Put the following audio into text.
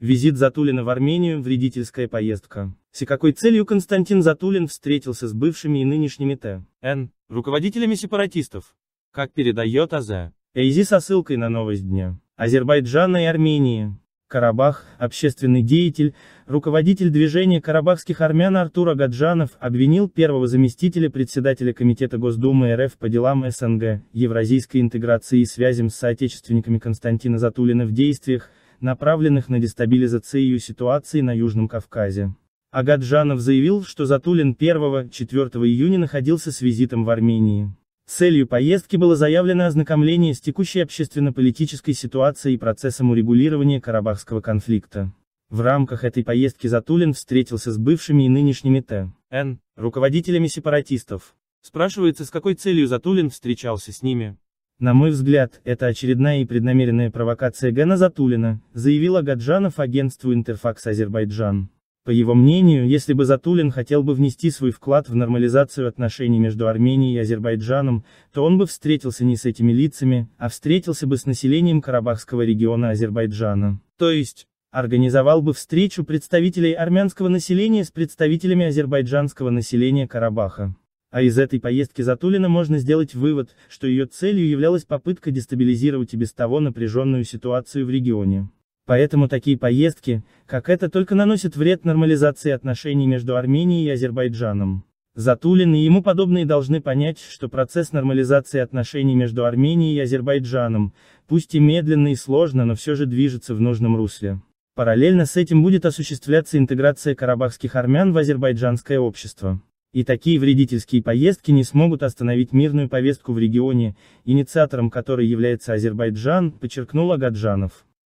Визит Затулина в Армению – вредительская поездка. С какой целью Константин Затулин встретился с бывшими и нынешними Т.Н. руководителями сепаратистов? Как передает АЗ. Эйзи со ссылкой на новость дня. Азербайджана и Армении. Карабах, общественный деятель, руководитель движения карабахских армян Артур Агаджанов обвинил первого заместителя председателя Комитета Госдумы РФ по делам СНГ, евразийской интеграции и связям с соотечественниками Константина Затулина в действиях, направленных на дестабилизацию ситуации на Южном Кавказе. Агаджанов заявил, что Затулин 1-4 июня находился с визитом в Армении. Целью поездки было заявлено ознакомление с текущей общественно-политической ситуацией и процессом урегулирования Карабахского конфликта. В рамках этой поездки Затулин встретился с бывшими и нынешними Т.Н. руководителями сепаратистов. Спрашивается, с какой целью Затулин встречался с ними. На мой взгляд, это очередная и преднамеренная провокация Гена Затулина, заявила Гаджанов агентству Интерфакс Азербайджан. По его мнению, если бы Затулин хотел бы внести свой вклад в нормализацию отношений между Арменией и Азербайджаном, то он бы встретился не с этими лицами, а встретился бы с населением Карабахского региона Азербайджана. То есть, организовал бы встречу представителей армянского населения с представителями азербайджанского населения Карабаха. А из этой поездки Затулина можно сделать вывод, что ее целью являлась попытка дестабилизировать и без того напряженную ситуацию в регионе. Поэтому такие поездки, как это, только наносят вред нормализации отношений между Арменией и Азербайджаном. Затулин и ему подобные должны понять, что процесс нормализации отношений между Арменией и Азербайджаном, пусть и медленно и сложно, но все же движется в нужном русле. Параллельно с этим будет осуществляться интеграция карабахских армян в азербайджанское общество. И такие вредительские поездки не смогут остановить мирную повестку в регионе, инициатором которой является Азербайджан, подчеркнул Агаджанов.